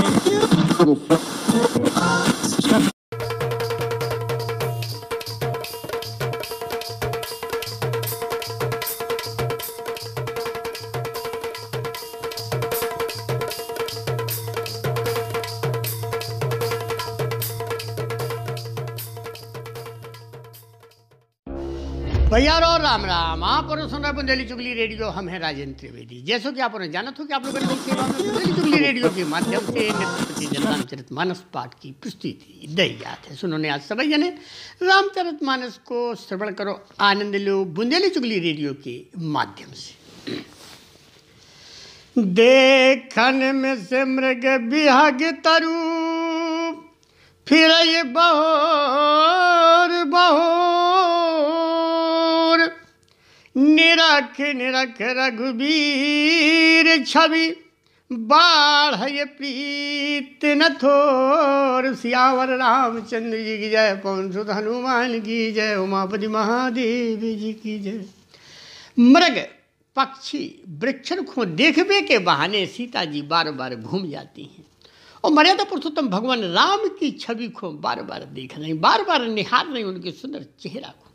Thank you. भैया और राम राम आप और सुन रहे बुंदेली चुगली रेडियो हम हैं राजेंद्र त्रिवेदी जैसो कि आप उन्हें जाना था कि आप लोगों ने तो बुंदेली चुगली रेडियो के माध्यम से नेत्रपति रामचरित मानस पाठ की प्रस्तुति थी दही याद है सुनो ने आज सब जने रामचरित मानस को श्रवण करो आनंद लो बुंदेली चुगली रेडियो के माध्यम से देखन में से मृग बिहग तरू फिर बहोर बहोर निरख निरख रघुबीर छवि बाढ़ ये प्रीत न थोर सियावर रामचंद्र जी की जय पवन हनुमान की जय उमापति महादेव जी की जय मृग पक्षी वृक्षर खो देखने के बहाने सीता जी बार बार घूम जाती हैं और मर्यादा पुरुषोत्तम भगवान राम की छवि को बार बार देख रहे हैं बार बार निहार रहे हैं उनके सुंदर चेहरा को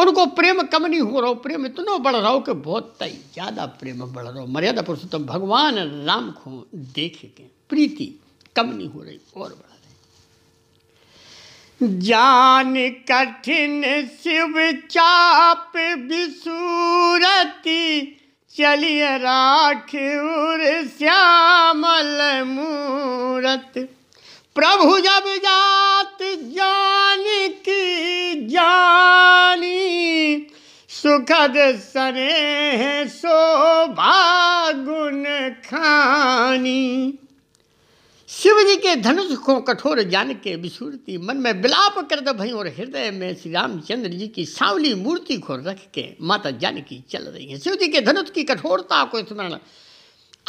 उनको प्रेम कम नहीं हो रहा हो प्रेम इतना बढ़ रहा हो कि बहुत ज़्यादा प्रेम बढ़ रहा हो मर्यादा पुरुषोत्तम भगवान राम को देखे के प्रीति कम नहीं हो रही और बढ़ रही जान कठिन शिव चाप विसूरती चलिए राख उर श्यामल मूरत प्रभु जब जा सुखद सरे सो भागुन खानी शिव जी के धनुष को कठोर जान के विसूरती मन में बिलाप कर दो भई और हृदय में श्री रामचंद्र जी की सावली मूर्ति को रख के माता जानकी चल रही है शिव जी के धनुष की कठोरता को स्मरण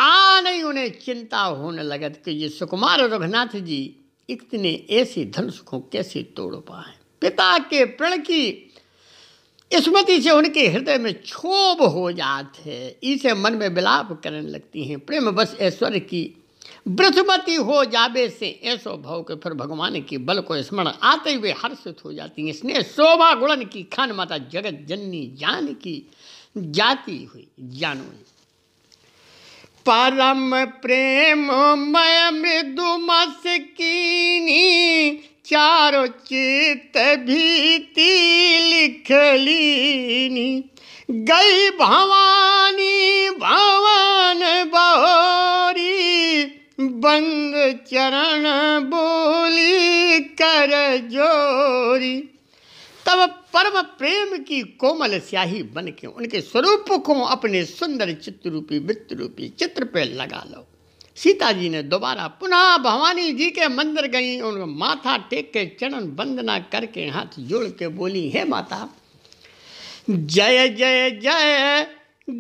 आ नहीं उन्हें चिंता होने लगत कि ये सुकुमार रघुनाथ जी इतने ऐसे धनुष को कैसे तोड़ पाए पिता के प्रण की स्मृति से उनके हृदय में क्षोभ हो जाते हैं इसे मन में विलाप करने लगती हैं प्रेम बस ऐश्वर्य की बृहस्पति हो जाबे से ऐसो भाव के फिर भगवान के बल को स्मरण आते हुए हर्षित हो जाती हैं स्नेह शोभा गुणन की खान माता जगत जननी जान की जाती हुई जानो परम प्रेम मय मृदु चारो चित भीती लिखलीनी गई भवानी भवन बहोरी बंद चरण बोली कर जोरी तब परम प्रेम की कोमल स्याही बन के उनके स्वरूप को अपने सुंदर चित्रूपी वित्त रूपी चित्र पे लगा लो सीता जी ने दोबारा पुनः भवानी जी के मंदिर गई उनको माथा टेक के चरण वंदना करके हाथ जोड़ के बोली हे माता जय जय जय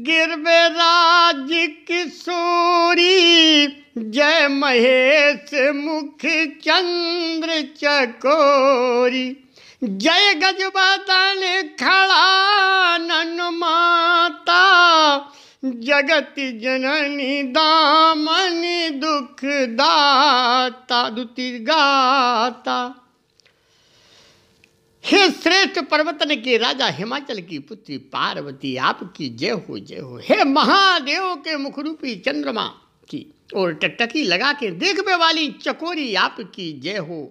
गिरवेराज किशोरी जय महेश मुख चंद्र चकोरी जय गजबदन खड़ा जगत जननी दामनी दुख दाता दुती गाता हे श्रेष्ठ पर्वतन के राजा हिमाचल की पुत्री पार्वती आपकी जय हो जय हो हे महादेव के मुखरूपी चंद्रमा की और टकटकी लगा के देखने वाली चकोरी आपकी जय हो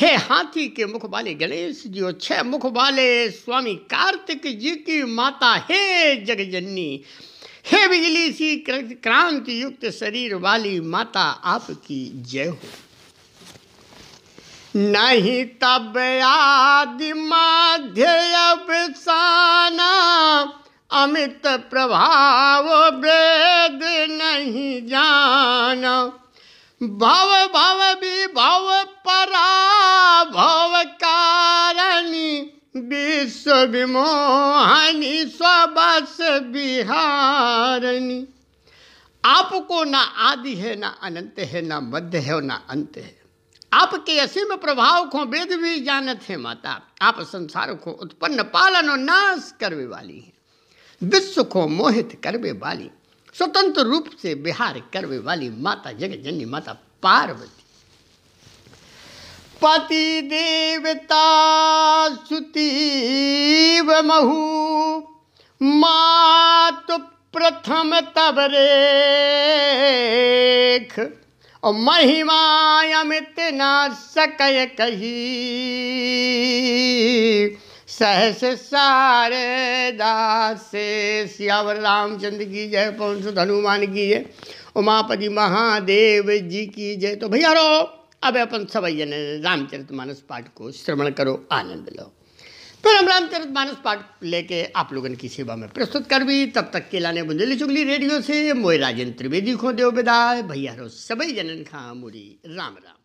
हे हाथी के मुख वाले गणेश जी और छह मुख वाले स्वामी कार्तिक जी की माता हे जगजननी हे बिजली सी क्रांति युक्त शरीर वाली माता आपकी जय हो नहीं तब आदि माध्य अवसाना अमित प्रभाव वेद नहीं जाना भव भव भी भाव विमोहनी स्वस सबस बिहारनी आपको ना आदि है ना अनंत है ना मध्य है और ना अंत है आपके असीम प्रभाव को वेद भी जानत है माता आप संसार को उत्पन्न पालन और नाश करवे वाली हैं विश्व को मोहित करवे वाली स्वतंत्र रूप से बिहार करवे वाली माता जग जननी माता पार्वती पति देवता सुती महू मात प्रथम तब रेख महिमा अमित ना सकय कही सहस सारे दास रामचंद्र की जय पवन सुध हनुमान की जय उमापति महादेव जी की जय तो भैया रो अब अपन सब रामचरित मानस पाठ को श्रवण करो आनंद लो फिर हम चरित मानस पाठ लेके आप लोगों की सेवा में प्रस्तुत कर भी तब तक के लाने बुंदेली चुगली रेडियो से मोय राजेंद्र त्रिवेदी खो देव विदाय भैया रो सभी जनन खां मुरी राम राम